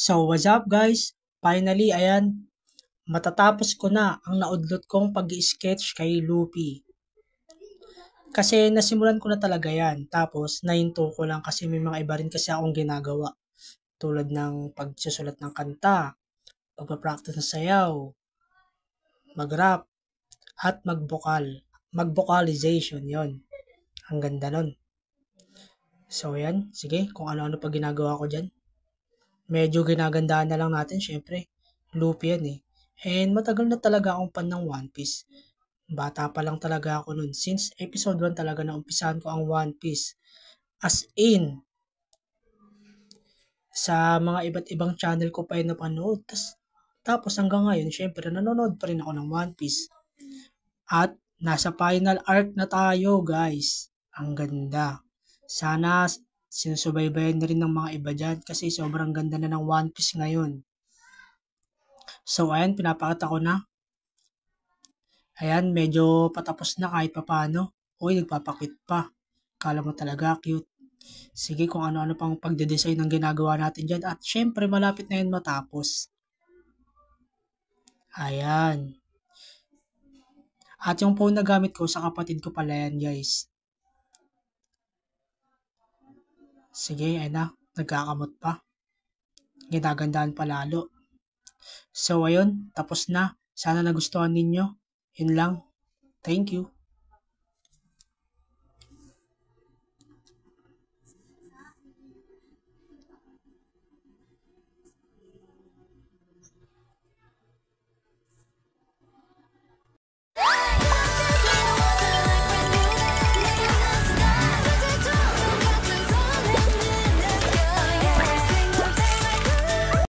So what's up guys? Finally, ayan, matatapos ko na ang naudlot kong pag-sketch kay Luffy. Kasi nasimulan ko na talaga yan. Tapos, nahinto ko lang kasi may mga iba rin kasi akong ginagawa. Tulad ng pagsusulat ng kanta, pagpapractice ng sayaw, mag-rap, at mag-vocal. Mag-vocalization, yon Ang ganda nun. So, ayan, Sige, kung ano-ano pa ginagawa ko dyan medyo ginagandaan na lang natin syempre. Loop yan eh. And matagal na talaga akong pan ng One Piece. Bata pa lang talaga ako nun. Since episode 1 talaga na umpisahan ko ang One Piece. As in, sa mga iba't ibang channel ko pa yun napanood. Tas, tapos hanggang ngayon, syempre nanonood pa rin ako ng One Piece. At nasa final arc na tayo guys. Ang ganda. Sana sinusubaybayan na rin ng mga iba dyan kasi sobrang ganda na ng One Piece ngayon. So, ayan, pinapakita ko na. Ayan, medyo patapos na kahit papano. Uy, nagpapakit pa. Kala mo talaga, cute. Sige, kung ano-ano pang pagde-design ng ginagawa natin dyan. At syempre, malapit na yan matapos. Ayan. At yung phone na gamit ko, sa kapatid ko pala yan, guys. Sige, anak, nagkakamot pa. Ginagandaan pa lalo. So, ayun, tapos na. Sana nagustuhan ninyo. Yun lang. Thank you.